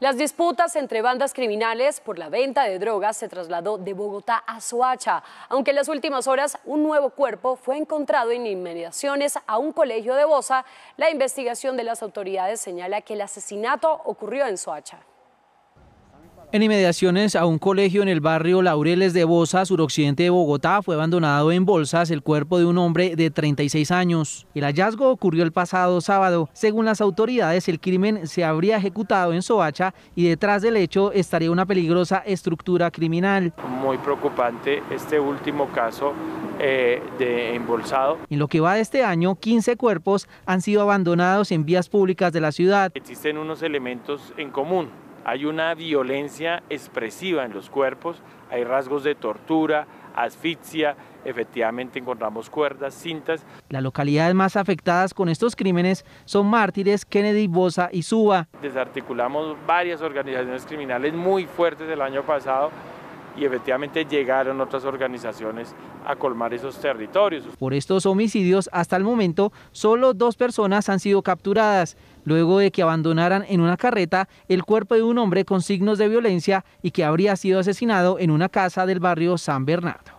Las disputas entre bandas criminales por la venta de drogas se trasladó de Bogotá a Soacha, aunque en las últimas horas un nuevo cuerpo fue encontrado en inmediaciones a un colegio de Bosa. La investigación de las autoridades señala que el asesinato ocurrió en Soacha. En inmediaciones a un colegio en el barrio Laureles de Bosa, suroccidente de Bogotá, fue abandonado en bolsas el cuerpo de un hombre de 36 años. El hallazgo ocurrió el pasado sábado. Según las autoridades, el crimen se habría ejecutado en Soacha y detrás del hecho estaría una peligrosa estructura criminal. Muy preocupante este último caso eh, de embolsado. En lo que va de este año, 15 cuerpos han sido abandonados en vías públicas de la ciudad. Existen unos elementos en común hay una violencia expresiva en los cuerpos, hay rasgos de tortura, asfixia, efectivamente encontramos cuerdas, cintas. Las localidades más afectadas con estos crímenes son Mártires, Kennedy, Bosa y Suba. Desarticulamos varias organizaciones criminales muy fuertes el año pasado y efectivamente llegaron otras organizaciones a colmar esos territorios. Por estos homicidios, hasta el momento, solo dos personas han sido capturadas, luego de que abandonaran en una carreta el cuerpo de un hombre con signos de violencia y que habría sido asesinado en una casa del barrio San Bernardo.